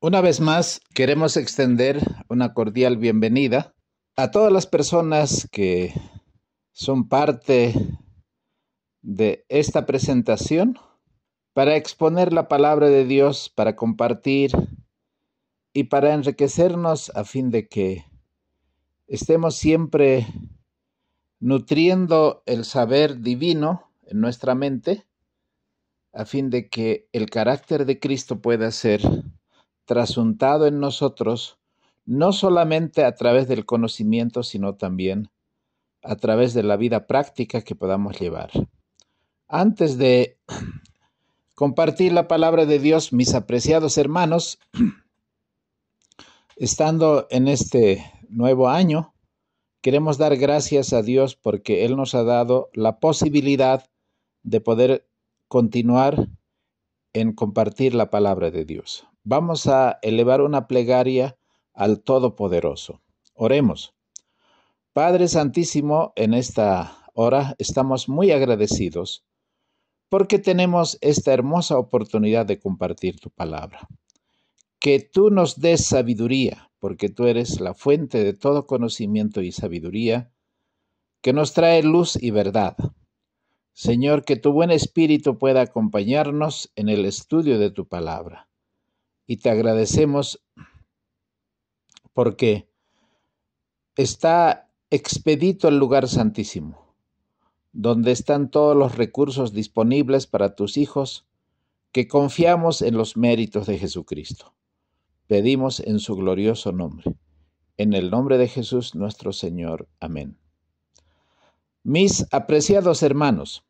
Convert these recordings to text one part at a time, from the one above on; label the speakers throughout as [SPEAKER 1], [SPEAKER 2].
[SPEAKER 1] Una vez más, queremos extender una cordial bienvenida a todas las personas que son parte de esta presentación para exponer la palabra de Dios, para compartir y para enriquecernos a fin de que estemos siempre nutriendo el saber divino en nuestra mente, a fin de que el carácter de Cristo pueda ser trasuntado en nosotros, no solamente a través del conocimiento, sino también a través de la vida práctica que podamos llevar. Antes de compartir la palabra de Dios, mis apreciados hermanos, estando en este nuevo año, queremos dar gracias a Dios porque Él nos ha dado la posibilidad de poder continuar en compartir la palabra de Dios. Vamos a elevar una plegaria al Todopoderoso. Oremos. Padre Santísimo, en esta hora estamos muy agradecidos porque tenemos esta hermosa oportunidad de compartir tu palabra. Que tú nos des sabiduría, porque tú eres la fuente de todo conocimiento y sabiduría, que nos trae luz y verdad. Señor, que tu buen espíritu pueda acompañarnos en el estudio de tu palabra y te agradecemos porque está expedito el lugar santísimo, donde están todos los recursos disponibles para tus hijos que confiamos en los méritos de Jesucristo. Pedimos en su glorioso nombre. En el nombre de Jesús nuestro Señor. Amén. Mis apreciados hermanos,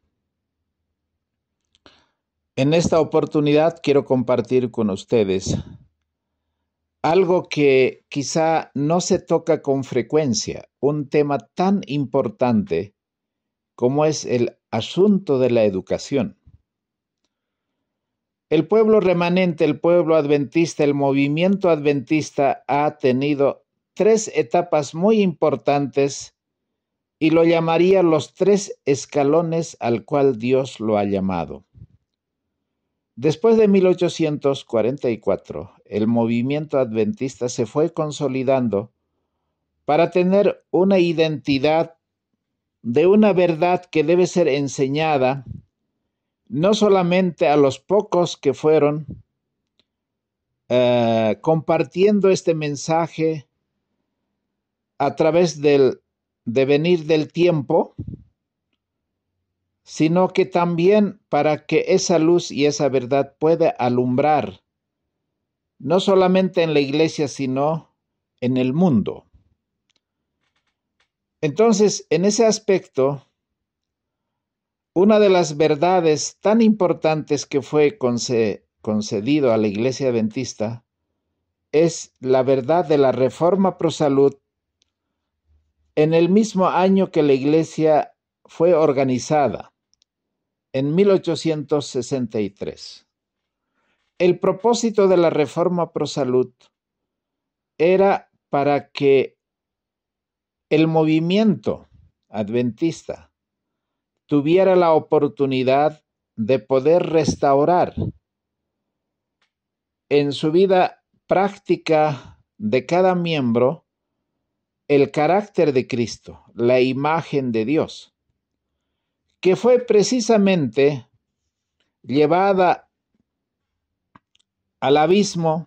[SPEAKER 1] en esta oportunidad quiero compartir con ustedes algo que quizá no se toca con frecuencia, un tema tan importante como es el asunto de la educación. El pueblo remanente, el pueblo adventista, el movimiento adventista ha tenido tres etapas muy importantes y lo llamaría los tres escalones al cual Dios lo ha llamado. Después de 1844, el movimiento adventista se fue consolidando para tener una identidad de una verdad que debe ser enseñada no solamente a los pocos que fueron eh, compartiendo este mensaje a través del devenir del tiempo, sino que también para que esa luz y esa verdad pueda alumbrar, no solamente en la iglesia, sino en el mundo. Entonces, en ese aspecto, una de las verdades tan importantes que fue concedido a la Iglesia Adventista es la verdad de la Reforma Pro Salud en el mismo año que la Iglesia fue organizada en 1863. El propósito de la reforma pro salud era para que el movimiento adventista tuviera la oportunidad de poder restaurar en su vida práctica de cada miembro el carácter de Cristo, la imagen de Dios que fue precisamente llevada al abismo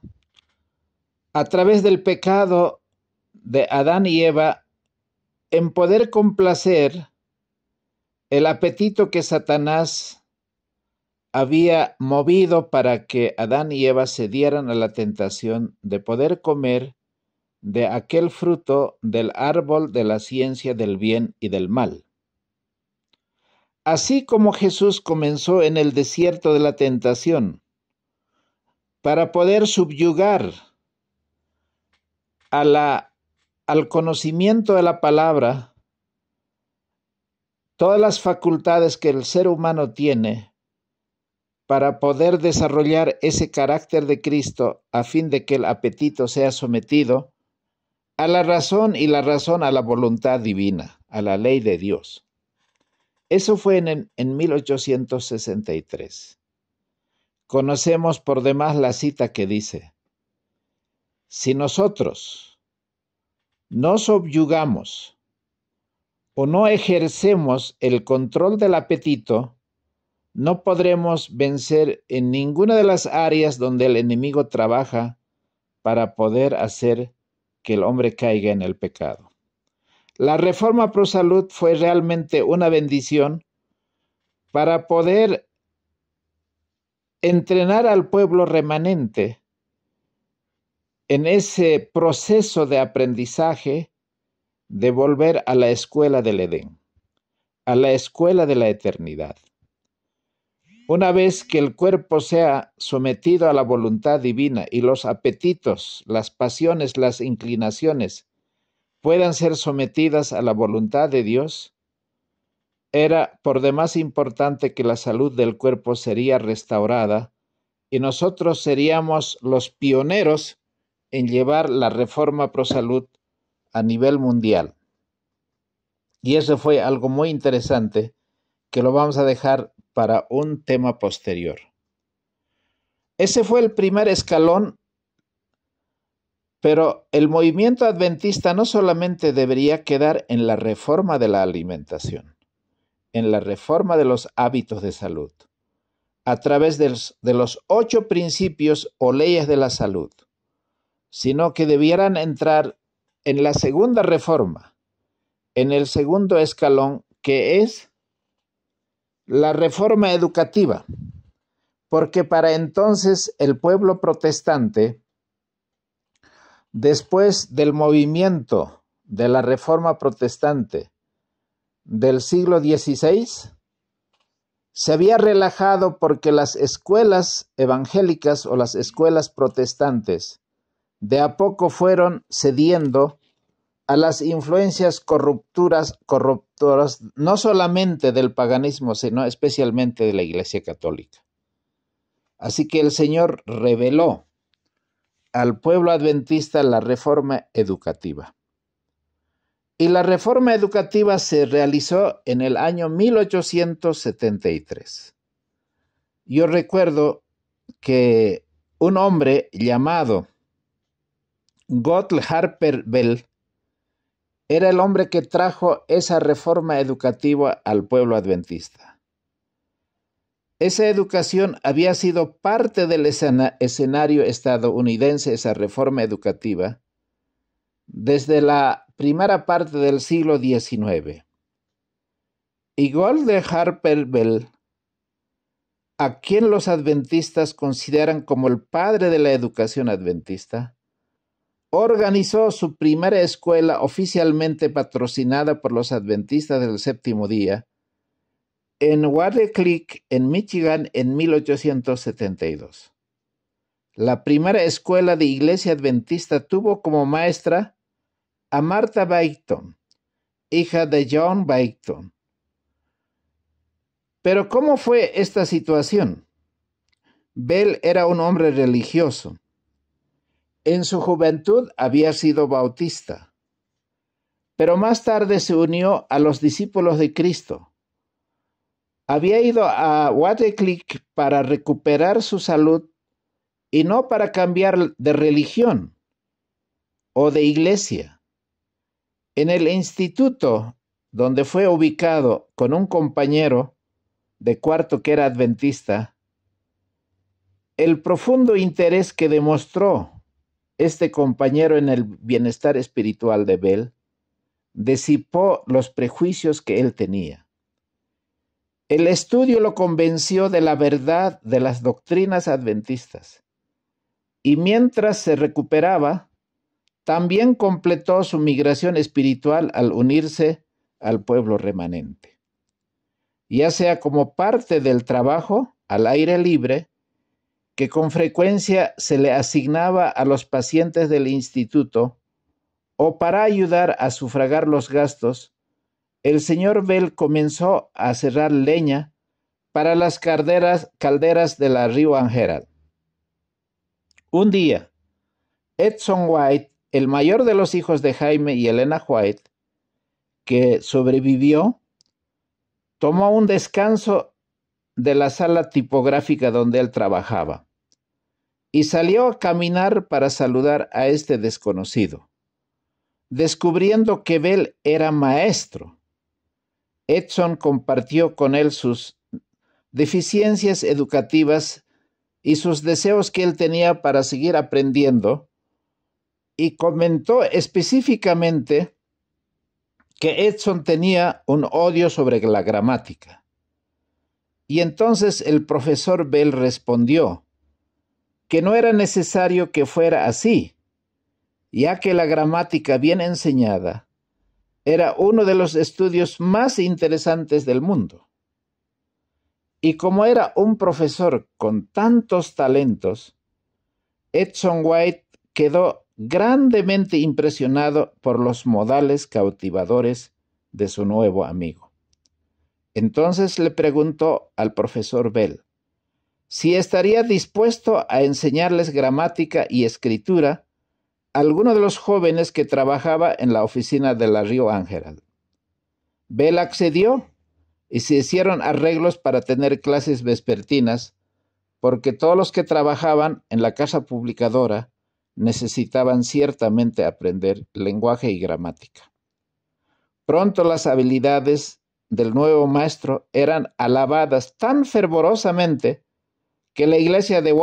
[SPEAKER 1] a través del pecado de Adán y Eva en poder complacer el apetito que Satanás había movido para que Adán y Eva se dieran a la tentación de poder comer de aquel fruto del árbol de la ciencia del bien y del mal. Así como Jesús comenzó en el desierto de la tentación, para poder subyugar al conocimiento de la palabra todas las facultades que el ser humano tiene para poder desarrollar ese carácter de Cristo a fin de que el apetito sea sometido a la razón y la razón a la voluntad divina, a la ley de Dios. Eso fue en, 1863. Conocemos por demás la cita que dice, si nosotros no subyugamos o no ejercemos el control del apetito, no podremos vencer en ninguna de las áreas donde el enemigo trabaja para poder hacer que el hombre caiga en el pecado. La reforma pro salud fue realmente una bendición para poder entrenar al pueblo remanente en ese proceso de aprendizaje de volver a la escuela del Edén, a la escuela de la eternidad. Una vez que el cuerpo sea sometido a la voluntad divina y los apetitos, las pasiones, las inclinaciones puedan ser sometidas a la voluntad de Dios, era por demás importante que la salud del cuerpo sería restaurada y nosotros seríamos los pioneros en llevar la reforma pro salud a nivel mundial. Y eso fue algo muy interesante que lo vamos a dejar para un tema posterior. Ese fue el primer escalón pero el movimiento adventista no solamente debería quedar en la reforma de la alimentación, en la reforma de los hábitos de salud, a través de los, de los ocho principios o leyes de la salud, sino que debieran entrar en la segunda reforma, en el segundo escalón, que es la reforma educativa, porque para entonces el pueblo protestante Después del movimiento de la Reforma Protestante del siglo XVI, se había relajado porque las escuelas evangélicas o las escuelas protestantes de a poco fueron cediendo a las influencias corrupturas, corruptoras, no solamente del paganismo, sino especialmente de la Iglesia Católica. Así que el Señor reveló al pueblo adventista la reforma educativa. Y la reforma educativa se realizó en el año 1873. Yo recuerdo que un hombre llamado Gottlieb Harper Bell era el hombre que trajo esa reforma educativa al pueblo adventista esa educación había sido parte del escenario estadounidense, esa reforma educativa, desde la primera parte del siglo XIX. Igual de Harper Bell, a quien los adventistas consideran como el padre de la educación adventista, organizó su primera escuela oficialmente patrocinada por los adventistas del séptimo día en Water en Michigan, en 1872. La primera escuela de iglesia adventista tuvo como maestra a Martha Bighton, hija de John Bighton. Pero ¿cómo fue esta situación? Bell era un hombre religioso. En su juventud había sido bautista, pero más tarde se unió a los discípulos de Cristo había ido a Waterclick para recuperar su salud y no para cambiar de religión o de iglesia. En el instituto donde fue ubicado con un compañero de cuarto que era adventista, el profundo interés que demostró este compañero en el bienestar espiritual de Bell disipó los prejuicios que él tenía. El estudio lo convenció de la verdad de las doctrinas adventistas y mientras se recuperaba, también completó su migración espiritual al unirse al pueblo remanente. Ya sea como parte del trabajo al aire libre, que con frecuencia se le asignaba a los pacientes del instituto, o para ayudar a sufragar los gastos el señor Bell comenzó a cerrar leña para las calderas, de la Río Angeral. Un día, Edson White, el mayor de los hijos de Jaime y Elena White, que sobrevivió, tomó un descanso de la sala tipográfica donde él trabajaba y salió a caminar para saludar a este desconocido, descubriendo que Bell era maestro Edson compartió con él sus deficiencias educativas y sus deseos que él tenía para seguir aprendiendo y comentó específicamente que Edson tenía un odio sobre la gramática. Y entonces el profesor Bell respondió que no era necesario que fuera así, ya que la gramática bien enseñada era uno de los estudios más interesantes del mundo. Y como era un profesor con tantos talentos, Edson White quedó grandemente impresionado por los modales cautivadores de su nuevo amigo. Entonces le preguntó al profesor Bell si estaría dispuesto a enseñarles gramática y escritura alguno de los jóvenes que trabajaba en la oficina de la Río Ángel. Bell accedió y se hicieron arreglos para tener clases vespertinas, porque todos los que trabajaban en la casa publicadora necesitaban ciertamente aprender lenguaje y gramática. Pronto las habilidades del nuevo maestro eran alabadas tan fervorosamente que la iglesia de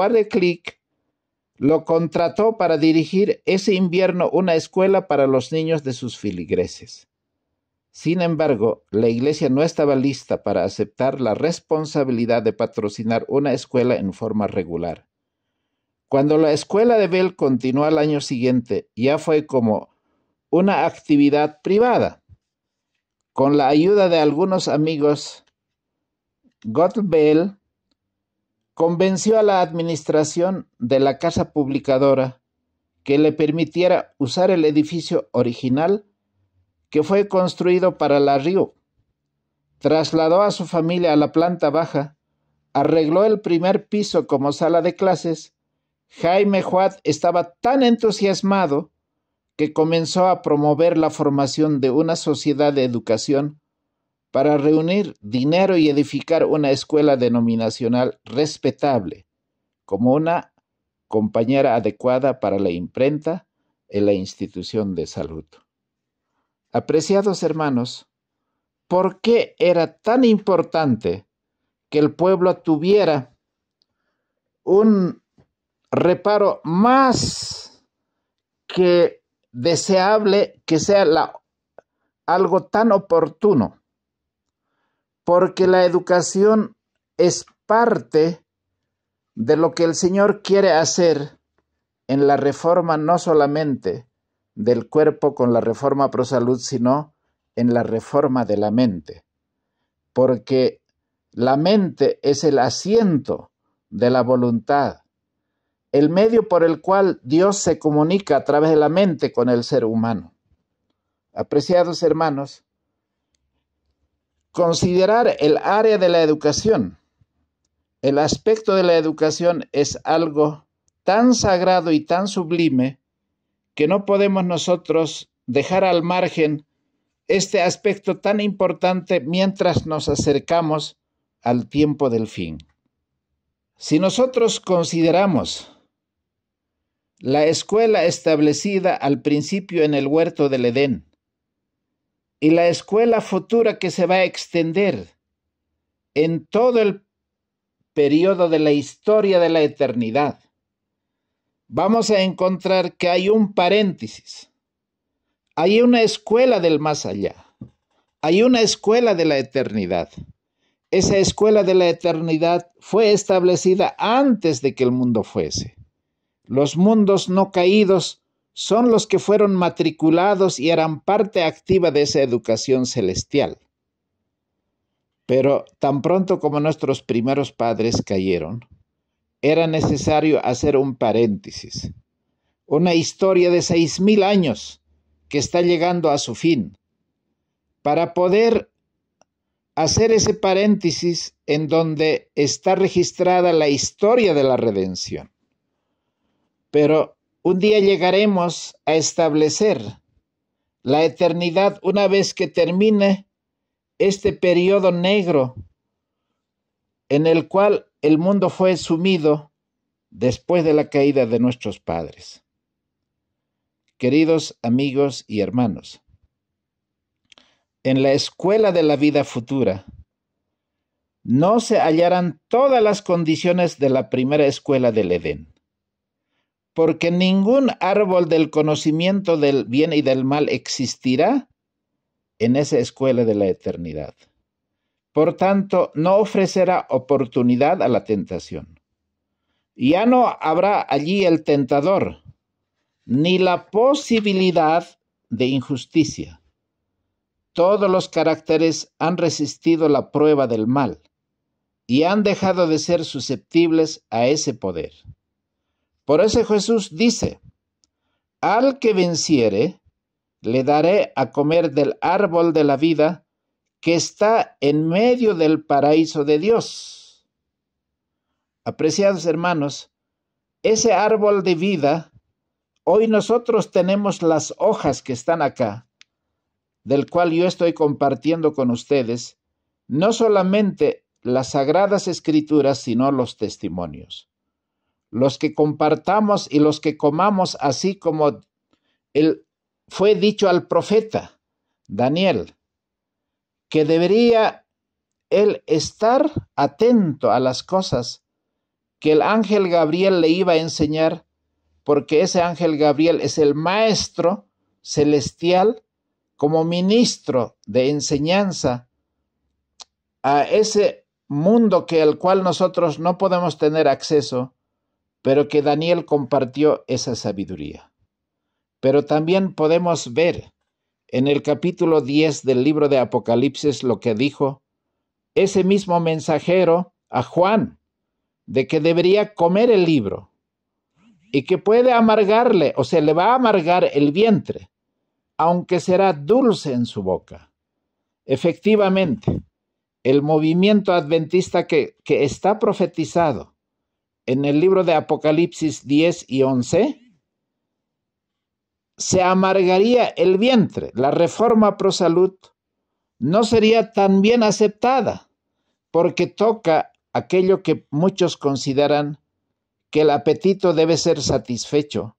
[SPEAKER 1] lo contrató para dirigir ese invierno una escuela para los niños de sus filigreses. Sin embargo, la iglesia no estaba lista para aceptar la responsabilidad de patrocinar una escuela en forma regular. Cuando la escuela de Bell continuó al año siguiente, ya fue como una actividad privada. Con la ayuda de algunos amigos, Gott Bell convenció a la administración de la casa publicadora que le permitiera usar el edificio original que fue construido para la Río. Trasladó a su familia a la planta baja, arregló el primer piso como sala de clases. Jaime Juat estaba tan entusiasmado que comenzó a promover la formación de una sociedad de educación para reunir dinero y edificar una escuela denominacional respetable, como una compañera adecuada para la imprenta en la institución de salud. Apreciados hermanos, ¿por qué era tan importante que el pueblo tuviera un reparo más que deseable que sea algo tan oportuno? porque la educación es parte de lo que el Señor quiere hacer en la reforma no solamente del cuerpo con la reforma pro salud, sino en la reforma de la mente, porque la mente es el asiento de la voluntad, el medio por el cual Dios se comunica a través de la mente con el ser humano. Apreciados hermanos, Considerar el área de la educación. El aspecto de la educación es algo tan sagrado y tan sublime que no podemos nosotros dejar al margen este aspecto tan importante mientras nos acercamos al tiempo del fin. Si nosotros consideramos la escuela establecida al principio en el huerto del Edén, y la escuela futura que se va a extender en todo el periodo de la historia de la eternidad, vamos a encontrar que hay un paréntesis. Hay una escuela del más allá. Hay una escuela de la eternidad. Esa escuela de la eternidad fue establecida antes de que el mundo fuese. Los mundos no caídos son los que fueron matriculados y eran parte activa de esa educación celestial. Pero tan pronto como nuestros primeros padres cayeron, era necesario hacer un paréntesis, una historia de seis mil años que está llegando a su fin. Para poder hacer ese paréntesis en donde está registrada la historia de la redención. Pero un día llegaremos a establecer la eternidad una vez que termine este periodo negro en el cual el mundo fue sumido después de la caída de nuestros padres. Queridos amigos y hermanos, en la escuela de la vida futura no se hallarán todas las condiciones de la primera escuela del Edén porque ningún árbol del conocimiento del bien y del mal existirá en esa escuela de la eternidad. Por tanto, no ofrecerá oportunidad a la tentación. Ya no habrá allí el tentador, ni la posibilidad de injusticia. Todos los caracteres han resistido la prueba del mal y han dejado de ser susceptibles a ese poder. Por eso Jesús dice, al que venciere, le daré a comer del árbol de la vida que está en medio del paraíso de Dios. Apreciados hermanos, ese árbol de vida, hoy nosotros tenemos las hojas que están acá, del cual yo estoy compartiendo con ustedes, no solamente las sagradas escrituras, sino los testimonios los que compartamos y los que comamos, así como el, fue dicho al profeta Daniel, que debería él estar atento a las cosas que el ángel Gabriel le iba a enseñar, porque ese ángel Gabriel es el maestro celestial como ministro de enseñanza a ese mundo que al cual nosotros no podemos tener acceso, pero que Daniel compartió esa sabiduría. Pero también podemos ver en el capítulo 10 del libro de Apocalipsis lo que dijo ese mismo mensajero a Juan, de que debería comer el libro y que puede amargarle, o se le va a amargar el vientre, aunque será dulce en su boca. Efectivamente, el movimiento adventista que, que está profetizado en el libro de Apocalipsis 10 y 11, se amargaría el vientre, la reforma pro salud no sería tan bien aceptada, porque toca aquello que muchos consideran que el apetito debe ser satisfecho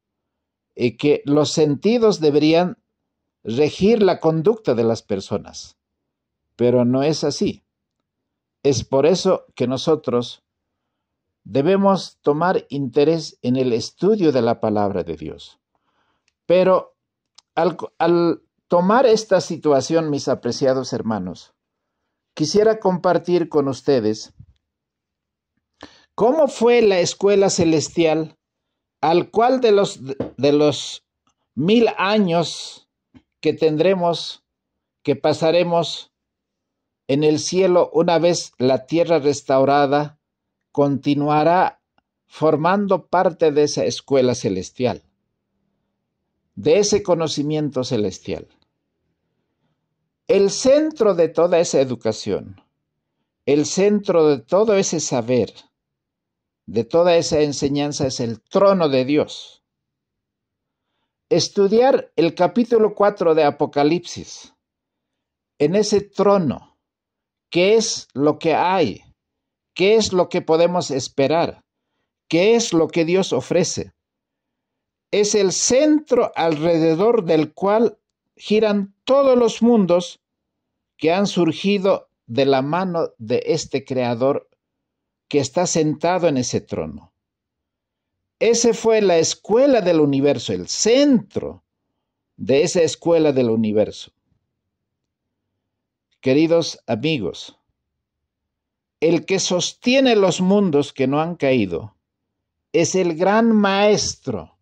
[SPEAKER 1] y que los sentidos deberían regir la conducta de las personas. Pero no es así. Es por eso que nosotros debemos tomar interés en el estudio de la palabra de Dios. Pero al, tomar esta situación, mis apreciados hermanos, quisiera compartir con ustedes cómo fue la escuela celestial al cual de los, de los mil años que tendremos, que pasaremos en el cielo una vez la tierra restaurada continuará formando parte de esa escuela celestial, de ese conocimiento celestial. El centro de toda esa educación, el centro de todo ese saber, de toda esa enseñanza es el trono de Dios. Estudiar el capítulo 4 de Apocalipsis en ese trono, que es lo que hay, ¿Qué es lo que podemos esperar? ¿Qué es lo que Dios ofrece? Es el centro alrededor del cual giran todos los mundos que han surgido de la mano de este Creador que está sentado en ese trono. Ese fue la escuela del universo, el centro de esa escuela del universo. Queridos amigos, el que sostiene los mundos que no han caído es el gran maestro,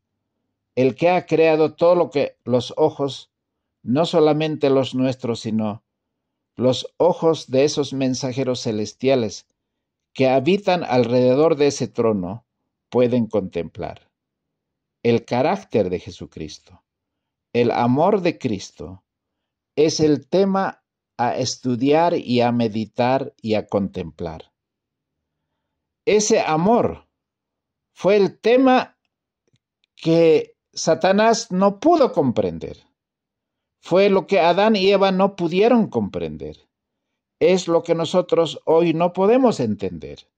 [SPEAKER 1] el que ha creado todo lo que los ojos, no solamente los nuestros, sino los ojos de esos mensajeros celestiales que habitan alrededor de ese trono, pueden contemplar. El carácter de Jesucristo, el amor de Cristo, es el tema a estudiar y a meditar y a contemplar. Ese amor fue el tema que Satanás no pudo comprender. Fue lo que Adán y Eva no pudieron comprender. Es lo que nosotros hoy no podemos entender.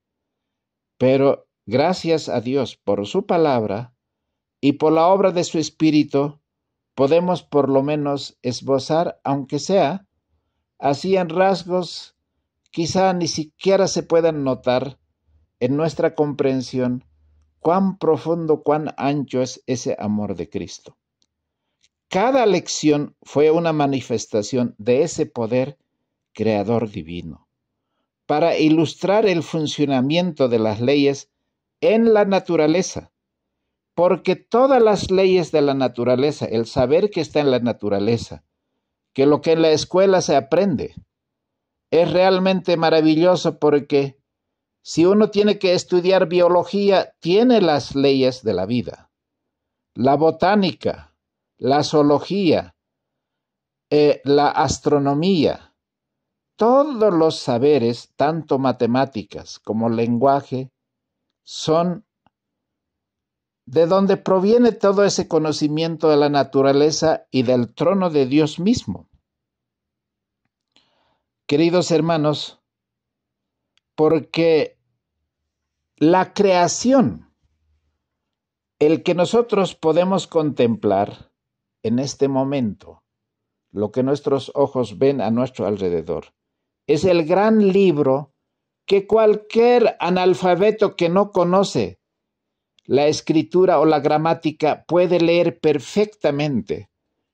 [SPEAKER 1] Pero gracias a Dios por su palabra y por la obra de su Espíritu, podemos por lo menos esbozar, aunque sea, hacían rasgos quizá ni siquiera se puedan notar en nuestra comprensión cuán profundo, cuán ancho es ese amor de Cristo. Cada lección fue una manifestación de ese poder creador divino. Para ilustrar el funcionamiento de las leyes en la naturaleza, porque todas las leyes de la naturaleza, el saber que está en la naturaleza, que lo que en la escuela se aprende. Es realmente maravilloso porque si uno tiene que estudiar biología, tiene las leyes de la vida, la botánica, la zoología, eh, la astronomía, todos los saberes, tanto matemáticas como lenguaje, son de donde proviene todo ese conocimiento de la naturaleza y del trono de Dios mismo queridos hermanos, porque la creación, el que nosotros podemos contemplar en este momento, lo que nuestros ojos ven a nuestro alrededor, es el gran libro que cualquier analfabeto que no conoce la escritura o la gramática puede leer perfectamente,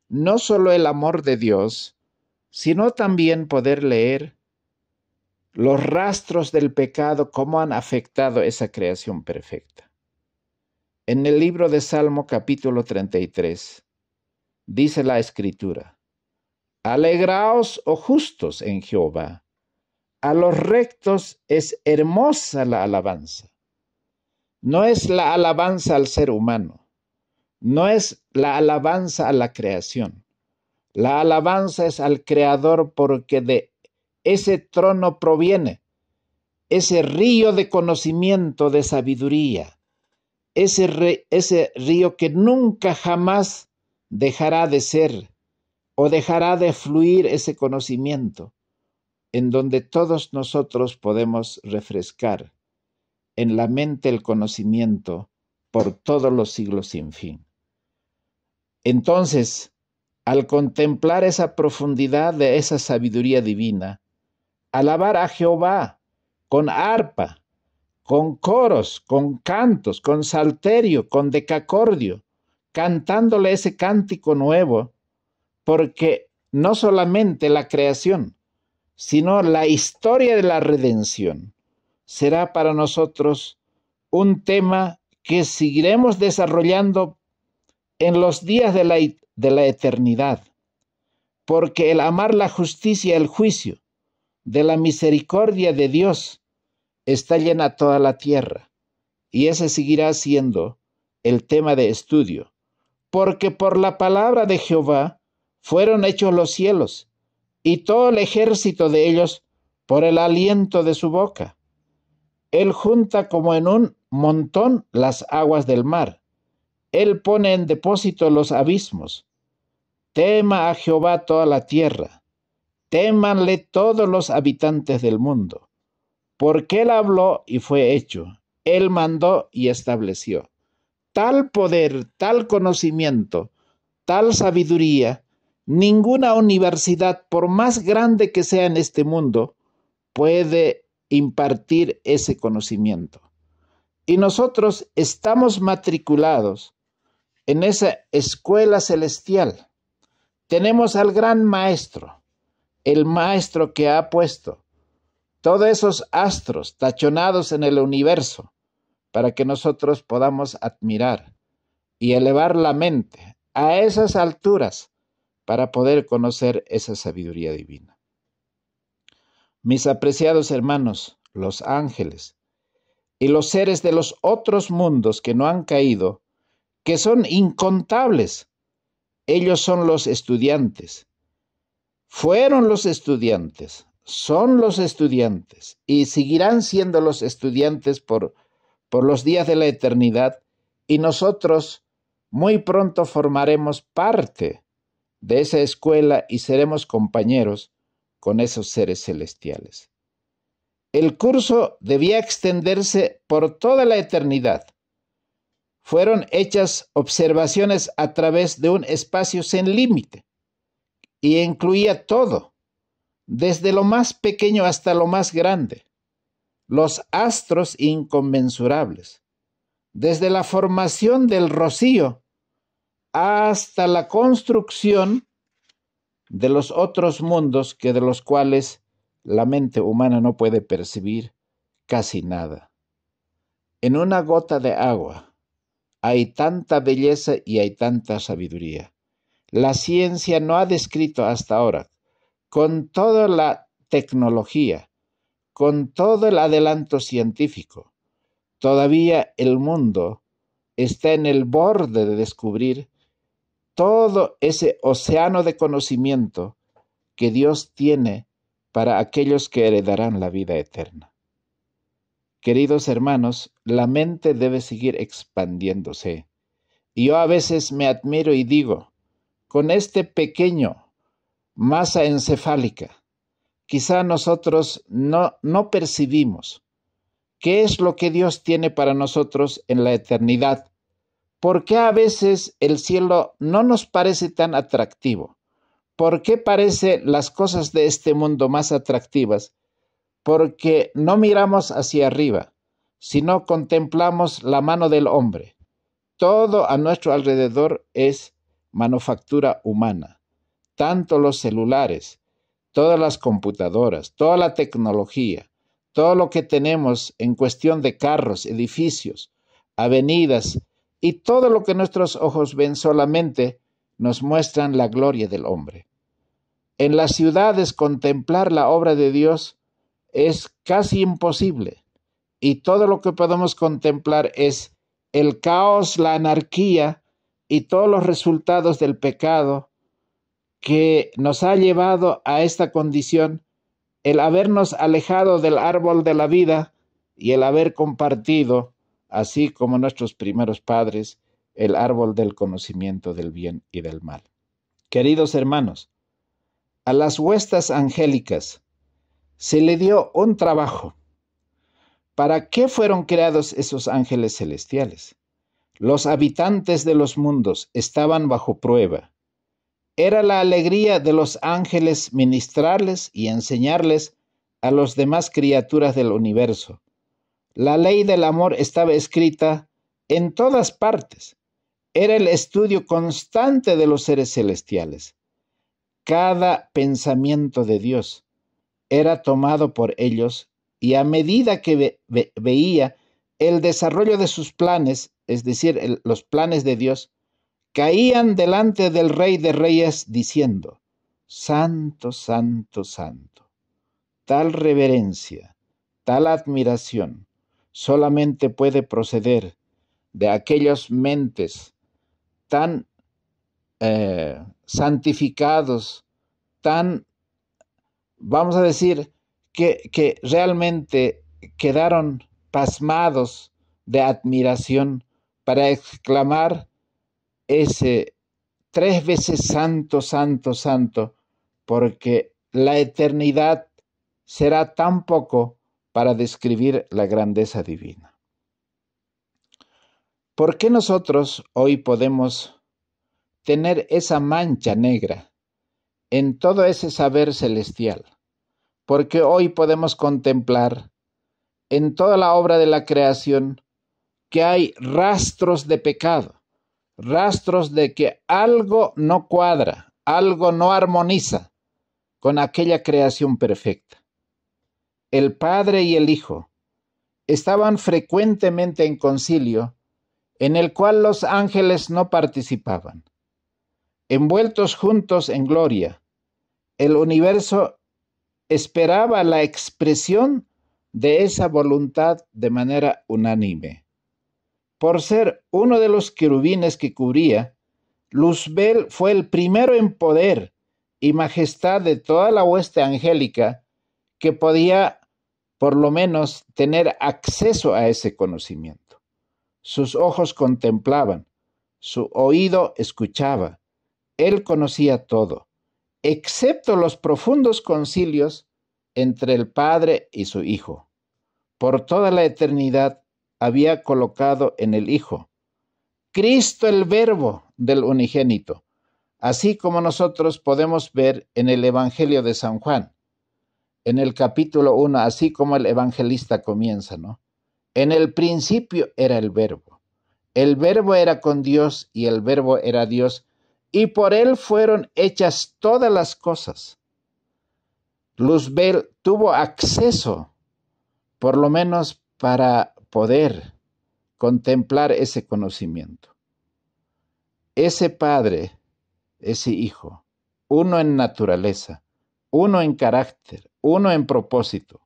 [SPEAKER 1] no solo el amor de Dios, sino también poder leer los rastros del pecado, cómo han afectado esa creación perfecta. En el libro de Salmo capítulo 33 dice la escritura, Alegraos, oh justos, en Jehová. A los rectos es hermosa la alabanza. No es la alabanza al ser humano, no es la alabanza a la creación, la alabanza es al Creador porque de ese trono proviene ese río de conocimiento, de sabiduría, ese, ese río que nunca jamás dejará de ser o dejará de fluir ese conocimiento, en donde todos nosotros podemos refrescar en la mente el conocimiento por todos los siglos sin fin. Entonces, al contemplar esa profundidad de esa sabiduría divina, alabar a Jehová con arpa, con coros, con cantos, con salterio, con decacordio, cantándole ese cántico nuevo, porque no solamente la creación, sino la historia de la redención será para nosotros un tema que seguiremos desarrollando en los días de la de la eternidad. Porque el amar la justicia, el juicio, de la misericordia de Dios, está llena toda la tierra. Y ese seguirá siendo el tema de estudio. Porque por la palabra de Jehová fueron hechos los cielos, y todo el ejército de ellos por el aliento de su boca. Él junta como en un montón las aguas del mar él pone en depósito los abismos. Tema a Jehová toda la tierra. Témanle todos los habitantes del mundo. Porque Él habló y fue hecho. Él mandó y estableció. Tal poder, tal conocimiento, tal sabiduría, ninguna universidad, por más grande que sea en este mundo, puede impartir ese conocimiento. Y nosotros estamos matriculados en esa escuela celestial. Tenemos al gran maestro, el maestro que ha puesto todos esos astros tachonados en el universo para que nosotros podamos admirar y elevar la mente a esas alturas para poder conocer esa sabiduría divina. Mis apreciados hermanos, los ángeles y los seres de los otros mundos que no han caído, que son incontables. Ellos son los estudiantes. Fueron los estudiantes, son los estudiantes y seguirán siendo los estudiantes por, por los días de la eternidad y nosotros muy pronto formaremos parte de esa escuela y seremos compañeros con esos seres celestiales. El curso debía extenderse por toda la eternidad fueron hechas observaciones a través de un espacio sin límite y incluía todo, desde lo más pequeño hasta lo más grande, los astros inconmensurables, desde la formación del rocío hasta la construcción de los otros mundos que de los cuales la mente humana no puede percibir casi nada. En una gota de agua, hay tanta belleza y hay tanta sabiduría. La ciencia no ha descrito hasta ahora, con toda la tecnología, con todo el adelanto científico, todavía el mundo está en el borde de descubrir todo ese océano de conocimiento que Dios tiene para aquellos que heredarán la vida eterna. Queridos hermanos, la mente debe seguir expandiéndose. Y yo a veces me admiro y digo, con este pequeño masa encefálica, quizá nosotros no, percibimos qué es lo que Dios tiene para nosotros en la eternidad. ¿Por qué a veces el cielo no nos parece tan atractivo? ¿Por qué parece las cosas de este mundo más atractivas porque no miramos hacia arriba, sino contemplamos la mano del hombre. Todo a nuestro alrededor es manufactura humana, tanto los celulares, todas las computadoras, toda la tecnología, todo lo que tenemos en cuestión de carros, edificios, avenidas y todo lo que nuestros ojos ven solamente nos muestran la gloria del hombre. En las ciudades contemplar la obra de Dios es casi imposible y todo lo que podemos contemplar es el caos, la anarquía y todos los resultados del pecado que nos ha llevado a esta condición, el habernos alejado del árbol de la vida y el haber compartido, así como nuestros primeros padres, el árbol del conocimiento del bien y del mal. Queridos hermanos, a las huestas angélicas, se le dio un trabajo. ¿Para qué fueron creados esos ángeles celestiales? Los habitantes de los mundos estaban bajo prueba. Era la alegría de los ángeles ministrarles y enseñarles a los demás criaturas del universo. La ley del amor estaba escrita en todas partes. Era el estudio constante de los seres celestiales. Cada pensamiento de Dios era tomado por ellos y a medida que veía el desarrollo de sus planes, es decir, los planes de Dios, caían delante del Rey de Reyes diciendo, Santo, Santo, Santo. Tal reverencia, tal admiración, solamente puede proceder de aquellas mentes tan eh, santificados, tan vamos a decir, que, realmente quedaron pasmados de admiración para exclamar ese tres veces santo, santo, santo, porque la eternidad será tan poco para describir la grandeza divina. ¿Por qué nosotros hoy podemos tener esa mancha negra en todo ese saber celestial? porque hoy podemos contemplar en toda la obra de la creación que hay rastros de pecado, rastros de que algo no cuadra, algo no armoniza con aquella creación perfecta. El Padre y el Hijo estaban frecuentemente en concilio en el cual los ángeles no participaban. Envueltos juntos en gloria, el universo esperaba la expresión de esa voluntad de manera unánime. Por ser uno de los querubines que cubría, Luzbel fue el primero en poder y majestad de toda la hueste angélica que podía por lo menos tener acceso a ese conocimiento. Sus ojos contemplaban, su oído escuchaba, él conocía todo excepto los profundos concilios entre el Padre y su Hijo. Por toda la eternidad había colocado en el Hijo, Cristo el Verbo del Unigénito, así como nosotros podemos ver en el Evangelio de San Juan, en el capítulo 1, así como el evangelista comienza, ¿no? En el principio era el Verbo. El Verbo era con Dios y el Verbo era Dios y por él fueron hechas todas las cosas. Luzbel tuvo acceso, por lo menos para poder contemplar ese conocimiento. Ese padre, ese hijo, uno en naturaleza, uno en carácter, uno en propósito.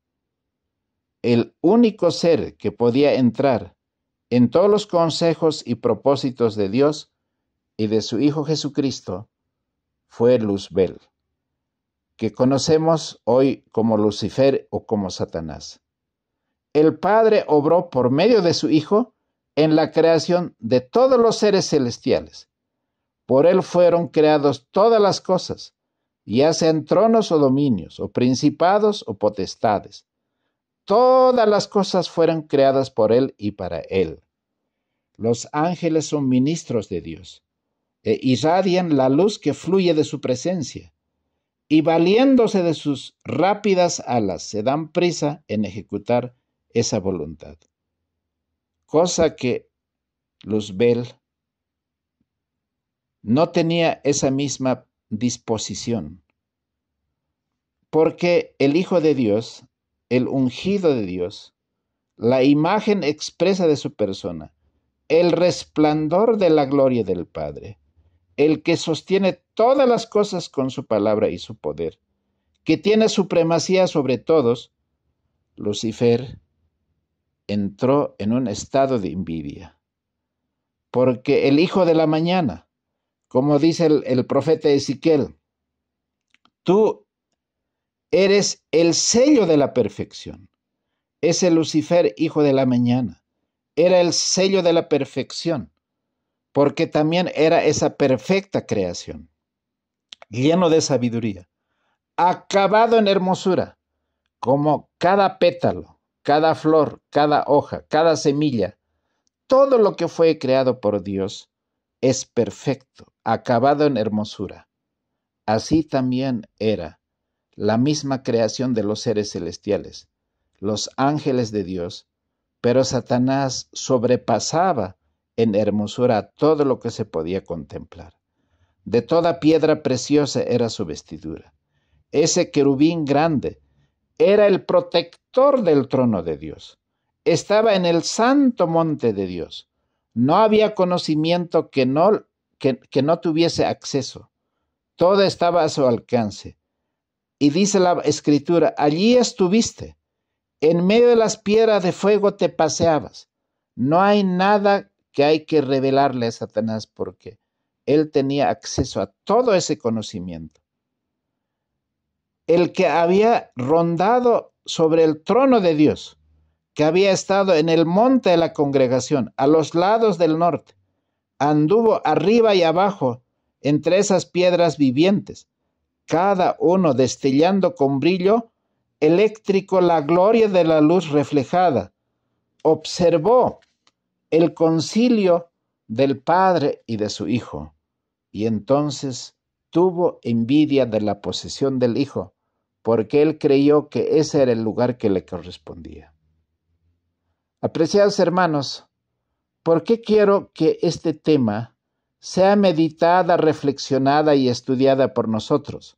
[SPEAKER 1] El único ser que podía entrar en todos los consejos y propósitos de Dios y de su Hijo Jesucristo fue Luzbel, que conocemos hoy como Lucifer o como Satanás. El Padre obró por medio de su Hijo en la creación de todos los seres celestiales. Por él fueron creadas todas las cosas, ya sean tronos o dominios, o principados o potestades. Todas las cosas fueron creadas por él y para él. Los ángeles son ministros de Dios e irradian la luz que fluye de su presencia, y valiéndose de sus rápidas alas, se dan prisa en ejecutar esa voluntad. Cosa que Luzbel no tenía esa misma disposición, porque el Hijo de Dios, el ungido de Dios, la imagen expresa de su persona, el resplandor de la gloria del Padre, el que sostiene todas las cosas con su palabra y su poder, que tiene supremacía sobre todos, Lucifer entró en un estado de envidia, porque el Hijo de la Mañana, como dice el, profeta Ezequiel, tú eres el sello de la perfección. Ese Lucifer, Hijo de la Mañana, era el sello de la perfección porque también era esa perfecta creación, lleno de sabiduría, acabado en hermosura, como cada pétalo, cada flor, cada hoja, cada semilla, todo lo que fue creado por Dios es perfecto, acabado en hermosura. Así también era la misma creación de los seres celestiales, los ángeles de Dios, pero Satanás sobrepasaba en hermosura todo lo que se podía contemplar. De toda piedra preciosa era su vestidura. Ese querubín grande era el protector del trono de Dios. Estaba en el santo monte de Dios. No había conocimiento que no, que no tuviese acceso. Todo estaba a su alcance. Y dice la escritura, allí estuviste. En medio de las piedras de fuego te paseabas. No hay nada que hay que revelarle a Satanás porque él tenía acceso a todo ese conocimiento. El que había rondado sobre el trono de Dios, que había estado en el monte de la congregación, a los lados del norte, anduvo arriba y abajo entre esas piedras vivientes, cada uno destellando con brillo eléctrico la gloria de la luz reflejada. Observó el concilio del Padre y de su Hijo, y entonces tuvo envidia de la posesión del Hijo, porque él creyó que ese era el lugar que le correspondía. Apreciados hermanos, ¿por qué quiero que este tema sea meditada, reflexionada y estudiada por nosotros?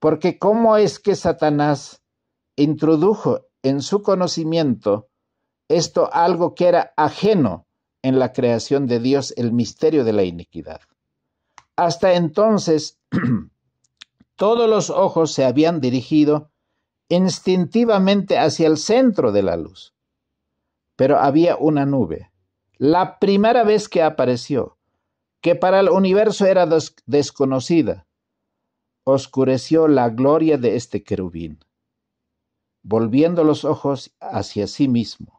[SPEAKER 1] Porque ¿cómo es que Satanás introdujo en su conocimiento esto algo que era ajeno en la creación de Dios, el misterio de la iniquidad. Hasta entonces, todos los ojos se habían dirigido instintivamente hacia el centro de la luz, pero había una nube, la primera vez que apareció, que para el universo era desconocida, oscureció la gloria de este querubín, volviendo los ojos hacia sí mismo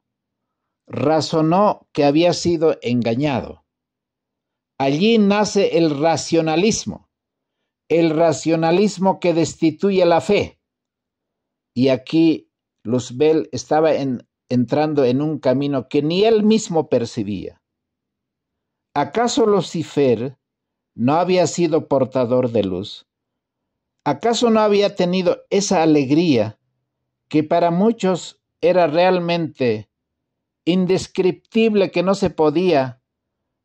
[SPEAKER 1] razonó que había sido engañado. Allí nace el racionalismo, el racionalismo que destituye la fe. Y aquí Luzbel estaba entrando en un camino que ni él mismo percibía. ¿Acaso Lucifer no había sido portador de luz? ¿Acaso no había tenido esa alegría que para muchos era realmente indescriptible que no se podía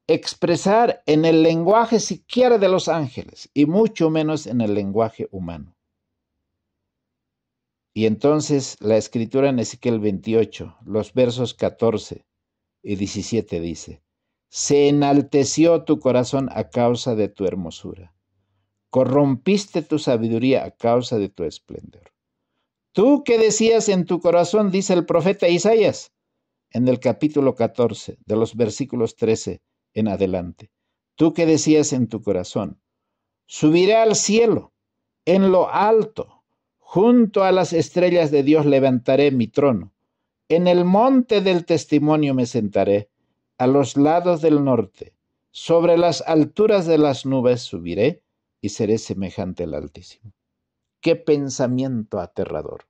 [SPEAKER 1] expresar en el lenguaje siquiera de los ángeles y mucho menos en el lenguaje humano. Y entonces la escritura en Ezequiel 28, los versos 14 y 17 dice, se enalteció tu corazón a causa de tu hermosura, corrompiste tu sabiduría a causa de tu esplendor. Tú que decías en tu corazón, dice el profeta Isaías, en el capítulo 14, de los versículos 13 en adelante. Tú que decías en tu corazón, subiré al cielo, en lo alto, junto a las estrellas de Dios levantaré mi trono, en el monte del testimonio me sentaré, a los lados del norte, sobre las alturas de las nubes subiré y seré semejante al Altísimo. Qué pensamiento aterrador.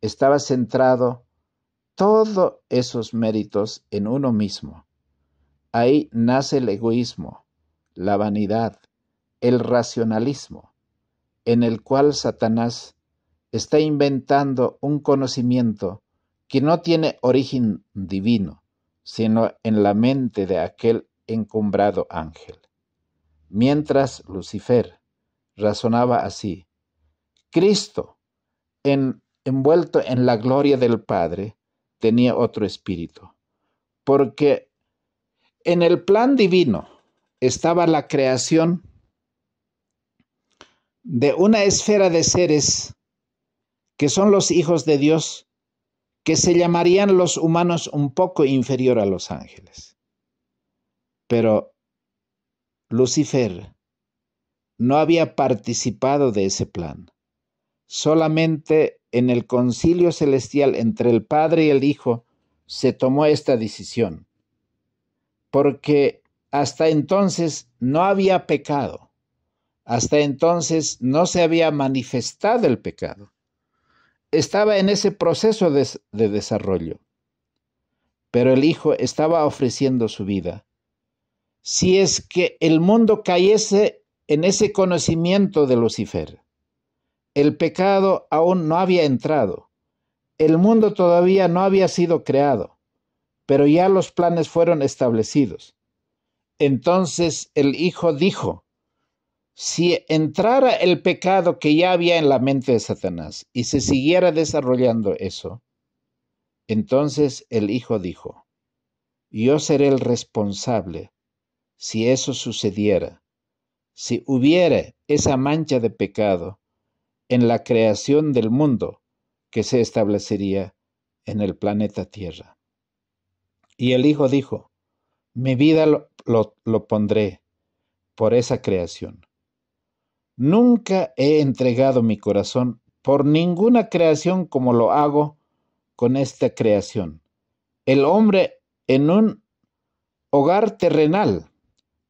[SPEAKER 1] Estaba centrado todos esos méritos en uno mismo. Ahí nace el egoísmo, la vanidad, el racionalismo, en el cual Satanás está inventando un conocimiento que no tiene origen divino, sino en la mente de aquel encumbrado ángel. Mientras Lucifer razonaba así, Cristo, envuelto en la gloria del Padre, tenía otro espíritu, porque en el plan divino estaba la creación de una esfera de seres que son los hijos de Dios, que se llamarían los humanos un poco inferior a los ángeles. Pero Lucifer no había participado de ese plan, solamente en el concilio celestial entre el Padre y el Hijo se tomó esta decisión, porque hasta entonces no había pecado, hasta entonces no se había manifestado el pecado, estaba en ese proceso de, desarrollo, pero el Hijo estaba ofreciendo su vida. Si es que el mundo cayese en ese conocimiento de Lucifer, el pecado aún no había entrado. El mundo todavía no había sido creado, pero ya los planes fueron establecidos. Entonces el Hijo dijo, si entrara el pecado que ya había en la mente de Satanás y se siguiera desarrollando eso, entonces el Hijo dijo, yo seré el responsable si eso sucediera, si hubiera esa mancha de pecado en la creación del mundo que se establecería en el planeta Tierra. Y el Hijo dijo, mi vida lo, lo pondré por esa creación. Nunca he entregado mi corazón por ninguna creación como lo hago con esta creación. El hombre en un hogar terrenal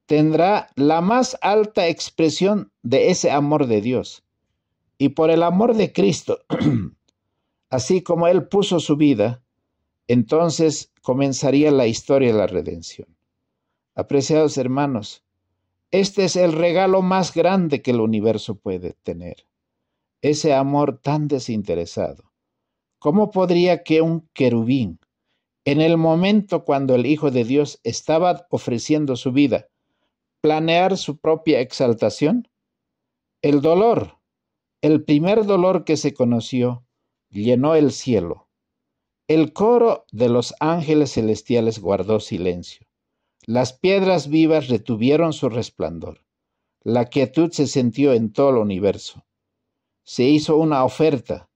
[SPEAKER 1] tendrá la más alta expresión de ese amor de Dios y por el amor de Cristo, así como Él puso su vida, entonces comenzaría la historia de la redención. Apreciados hermanos, este es el regalo más grande que el universo puede tener, ese amor tan desinteresado. ¿Cómo podría que un querubín, en el momento cuando el Hijo de Dios estaba ofreciendo su vida, planear su propia exaltación? El dolor, el primer dolor que se conoció llenó el cielo. El coro de los ángeles celestiales guardó silencio. Las piedras vivas retuvieron su resplandor. La quietud se sintió en todo el universo. Se hizo una oferta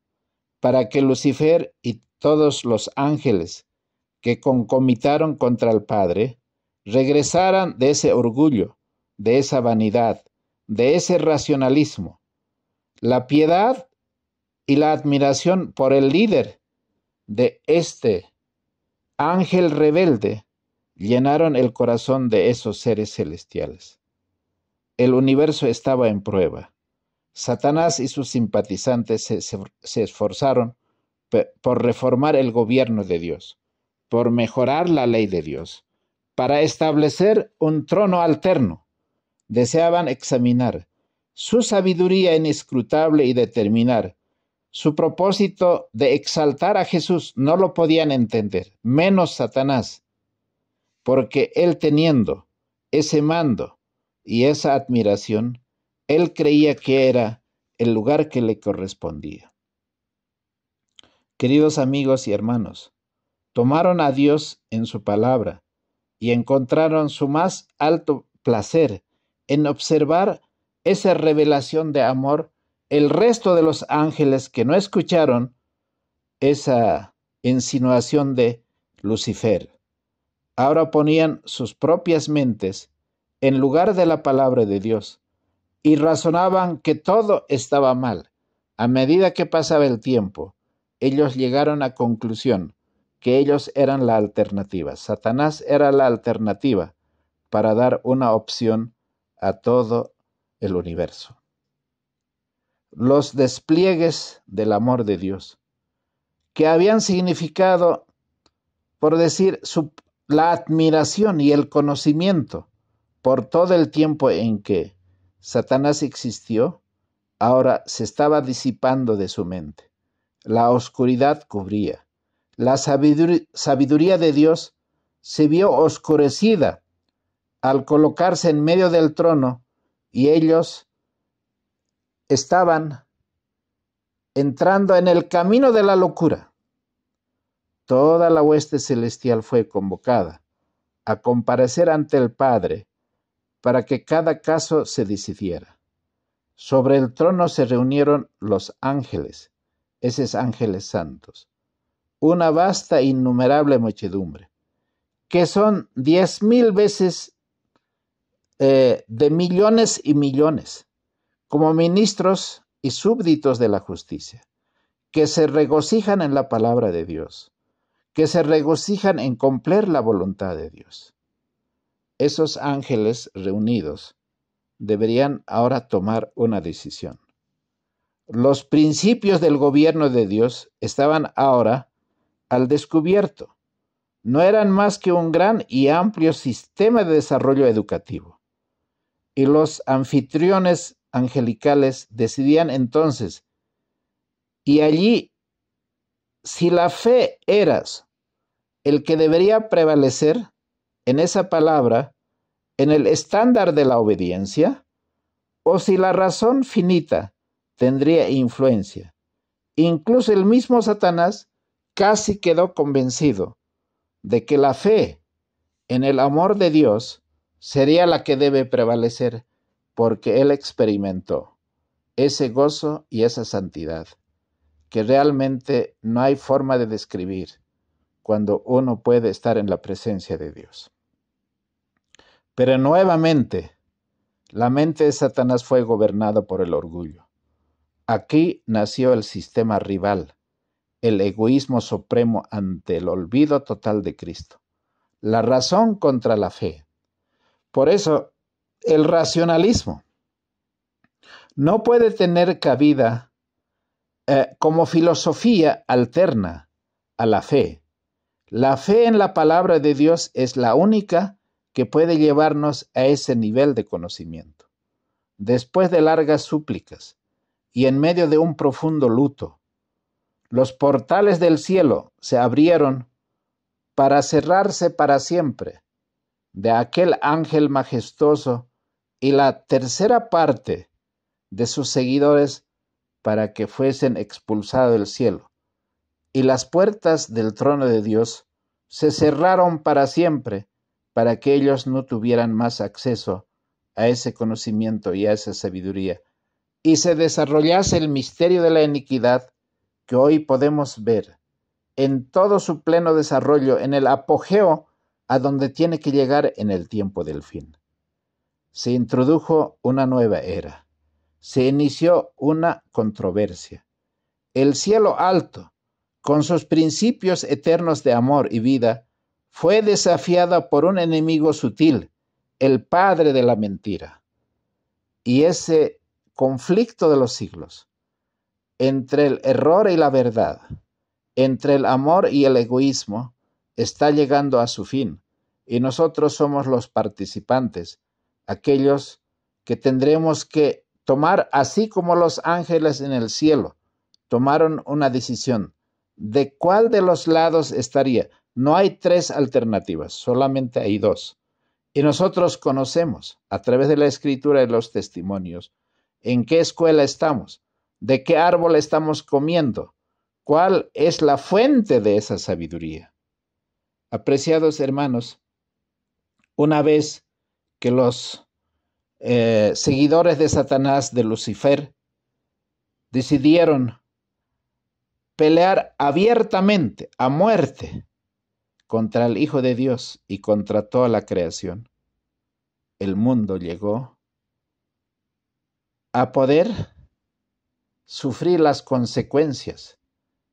[SPEAKER 1] para que Lucifer y todos los ángeles que concomitaron contra el Padre regresaran de ese orgullo, de esa vanidad, de ese racionalismo la piedad y la admiración por el líder de este ángel rebelde llenaron el corazón de esos seres celestiales. El universo estaba en prueba. Satanás y sus simpatizantes se, esforzaron por reformar el gobierno de Dios, por mejorar la ley de Dios, para establecer un trono alterno. Deseaban examinar, su sabiduría inescrutable y determinar, su propósito de exaltar a Jesús no lo podían entender, menos Satanás, porque él teniendo ese mando y esa admiración, él creía que era el lugar que le correspondía. Queridos amigos y hermanos, tomaron a Dios en su palabra y encontraron su más alto placer en observar esa revelación de amor, el resto de los ángeles que no escucharon esa insinuación de Lucifer, ahora ponían sus propias mentes en lugar de la palabra de Dios y razonaban que todo estaba mal. A medida que pasaba el tiempo, ellos llegaron a conclusión que ellos eran la alternativa. Satanás era la alternativa para dar una opción a todo el universo. Los despliegues del amor de Dios, que habían significado, por decir, la admiración y el conocimiento por todo el tiempo en que Satanás existió, ahora se estaba disipando de su mente. La oscuridad cubría. La sabiduría de Dios se vio oscurecida al colocarse en medio del trono y ellos estaban entrando en el camino de la locura. Toda la hueste celestial fue convocada a comparecer ante el Padre para que cada caso se decidiera. Sobre el trono se reunieron los ángeles, esos ángeles santos, una vasta e innumerable muchedumbre, que son diez mil veces eh, de millones y millones, como ministros y súbditos de la justicia, que se regocijan en la palabra de Dios, que se regocijan en cumplir la voluntad de Dios. Esos ángeles reunidos deberían ahora tomar una decisión. Los principios del gobierno de Dios estaban ahora al descubierto. No eran más que un gran y amplio sistema de desarrollo educativo y los anfitriones angelicales decidían entonces, y allí, si la fe eras el que debería prevalecer en esa palabra, en el estándar de la obediencia, o si la razón finita tendría influencia. Incluso el mismo Satanás casi quedó convencido de que la fe en el amor de Dios sería la que debe prevalecer, porque Él experimentó ese gozo y esa santidad, que realmente no hay forma de describir cuando uno puede estar en la presencia de Dios. Pero nuevamente, la mente de Satanás fue gobernada por el orgullo. Aquí nació el sistema rival, el egoísmo supremo ante el olvido total de Cristo, la razón contra la fe, por eso, el racionalismo no puede tener cabida eh, como filosofía alterna a la fe. La fe en la palabra de Dios es la única que puede llevarnos a ese nivel de conocimiento. Después de largas súplicas y en medio de un profundo luto, los portales del cielo se abrieron para cerrarse para siempre de aquel ángel majestuoso y la tercera parte de sus seguidores para que fuesen expulsados del cielo. Y las puertas del trono de Dios se cerraron para siempre, para que ellos no tuvieran más acceso a ese conocimiento y a esa sabiduría, y se desarrollase el misterio de la iniquidad que hoy podemos ver en todo su pleno desarrollo, en el apogeo a donde tiene que llegar en el tiempo del fin. Se introdujo una nueva era. Se inició una controversia. El cielo alto, con sus principios eternos de amor y vida, fue desafiada por un enemigo sutil, el padre de la mentira. Y ese conflicto de los siglos, entre el error y la verdad, entre el amor y el egoísmo, está llegando a su fin y nosotros somos los participantes, aquellos que tendremos que tomar, así como los ángeles en el cielo tomaron una decisión de cuál de los lados estaría. No hay tres alternativas, solamente hay dos. Y nosotros conocemos a través de la escritura y los testimonios en qué escuela estamos, de qué árbol estamos comiendo, cuál es la fuente de esa sabiduría. Apreciados hermanos, una vez que los eh, seguidores de Satanás, de Lucifer, decidieron pelear abiertamente, a muerte, contra el Hijo de Dios y contra toda la creación. El mundo llegó a poder sufrir las consecuencias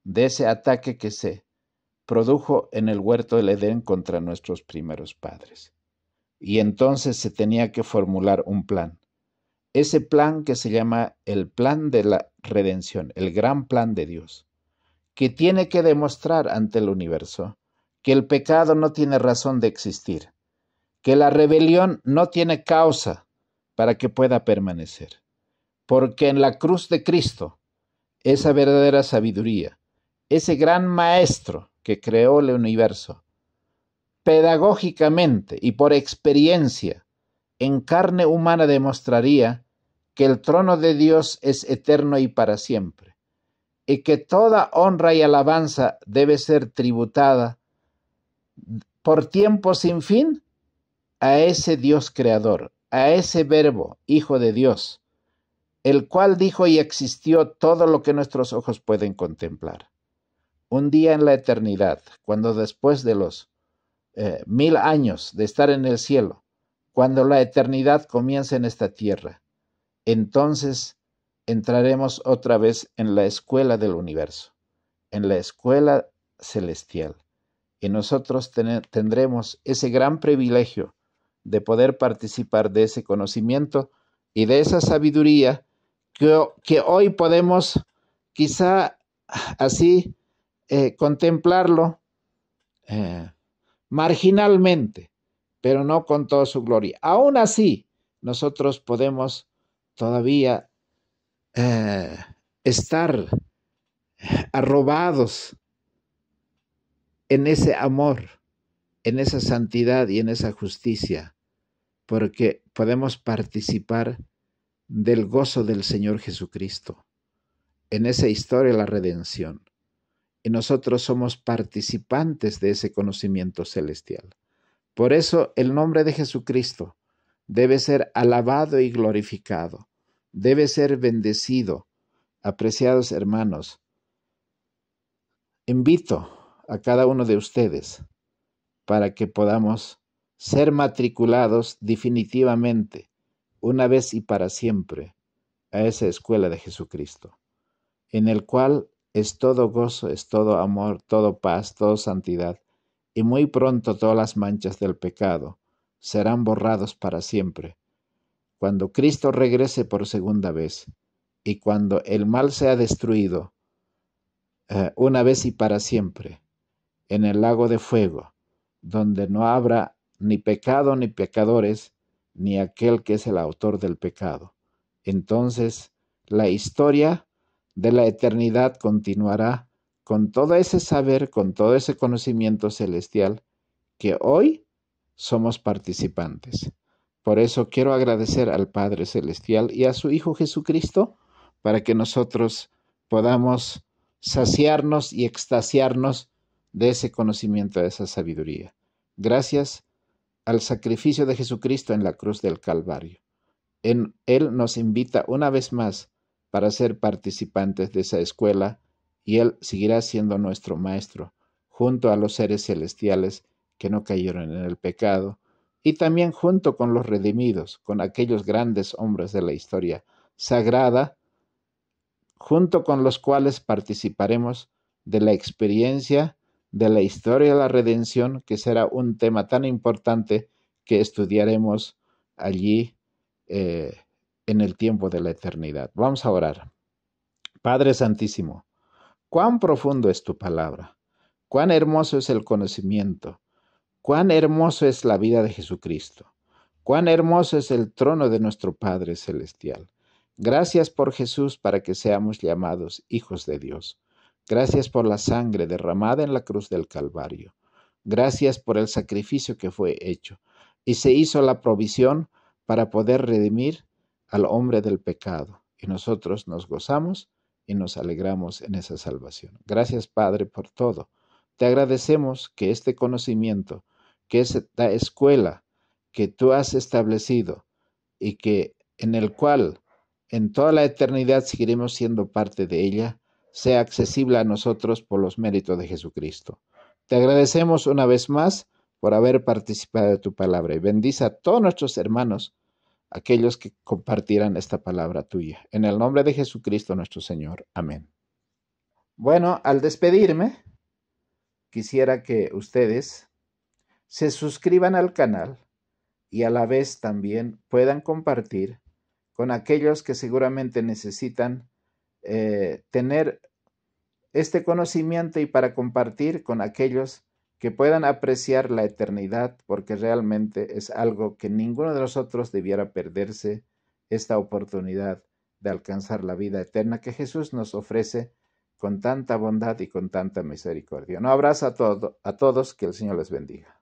[SPEAKER 1] de ese ataque que se produjo en el huerto del Edén contra nuestros primeros padres. Y entonces se tenía que formular un plan. Ese plan que se llama el plan de la redención, el gran plan de Dios, que tiene que demostrar ante el universo que el pecado no tiene razón de existir, que la rebelión no tiene causa para que pueda permanecer, porque en la cruz de Cristo, esa verdadera sabiduría, ese gran maestro, que creó el universo, pedagógicamente y por experiencia, en carne humana demostraría que el trono de Dios es eterno y para siempre, y que toda honra y alabanza debe ser tributada por tiempo sin fin a ese Dios creador, a ese verbo, Hijo de Dios, el cual dijo y existió todo lo que nuestros ojos pueden contemplar un día en la eternidad, cuando después de los eh, mil años de estar en el cielo, cuando la eternidad comience en esta tierra, entonces entraremos otra vez en la escuela del universo, en la escuela celestial, y nosotros tendremos ese gran privilegio de poder participar de ese conocimiento y de esa sabiduría que hoy podemos quizá así eh, contemplarlo eh, marginalmente, pero no con toda su gloria. Aún así, nosotros podemos todavía eh, estar arrobados en ese amor, en esa santidad y en esa justicia, porque podemos participar del gozo del Señor Jesucristo, en esa historia de la redención y nosotros somos participantes de ese conocimiento celestial. Por eso el nombre de Jesucristo debe ser alabado y glorificado, debe ser bendecido. Apreciados hermanos, invito a cada uno de ustedes para que podamos ser matriculados definitivamente, una vez y para siempre, a esa escuela de Jesucristo, en el cual es todo gozo, es todo amor, todo paz, todo santidad, y muy pronto todas las manchas del pecado serán borrados para siempre, cuando Cristo regrese por segunda vez, y cuando el mal sea destruido, eh, una vez y para siempre, en el lago de fuego, donde no habrá ni pecado ni pecadores, ni aquel que es el autor del pecado. Entonces, la historia de la eternidad continuará con todo ese saber, con todo ese conocimiento celestial que hoy somos participantes. Por eso quiero agradecer al Padre Celestial y a su Hijo Jesucristo para que nosotros podamos saciarnos y extasiarnos de ese conocimiento, de esa sabiduría. Gracias al sacrificio de Jesucristo en la cruz del Calvario. En él nos invita una vez más para ser participantes de esa escuela y Él seguirá siendo nuestro Maestro junto a los seres celestiales que no cayeron en el pecado y también junto con los redimidos, con aquellos grandes hombres de la historia sagrada, junto con los cuales participaremos de la experiencia de la historia de la redención, que será un tema tan importante que estudiaremos allí eh, en el tiempo de la eternidad. Vamos a orar. Padre Santísimo, cuán profundo es tu palabra, cuán hermoso es el conocimiento, cuán hermoso es la vida de Jesucristo, cuán hermoso es el trono de nuestro Padre Celestial. Gracias por Jesús para que seamos llamados hijos de Dios. Gracias por la sangre derramada en la cruz del Calvario. Gracias por el sacrificio que fue hecho y se hizo la provisión para poder redimir al hombre del pecado y nosotros nos gozamos y nos alegramos en esa salvación. Gracias Padre por todo. Te agradecemos que este conocimiento, que esta escuela que tú has establecido y que en el cual en toda la eternidad seguiremos siendo parte de ella, sea accesible a nosotros por los méritos de Jesucristo. Te agradecemos una vez más por haber participado de tu palabra y bendice a todos nuestros hermanos aquellos que compartieran esta palabra tuya. En el nombre de Jesucristo nuestro Señor. Amén. Bueno, al despedirme, quisiera que ustedes se suscriban al canal y a la vez también puedan compartir con aquellos que seguramente necesitan eh, tener este conocimiento y para compartir con aquellos que puedan apreciar la eternidad, porque realmente es algo que ninguno de nosotros debiera perderse, esta oportunidad de alcanzar la vida eterna que Jesús nos ofrece con tanta bondad y con tanta misericordia. Un abrazo a, todo, a todos, que el Señor les bendiga.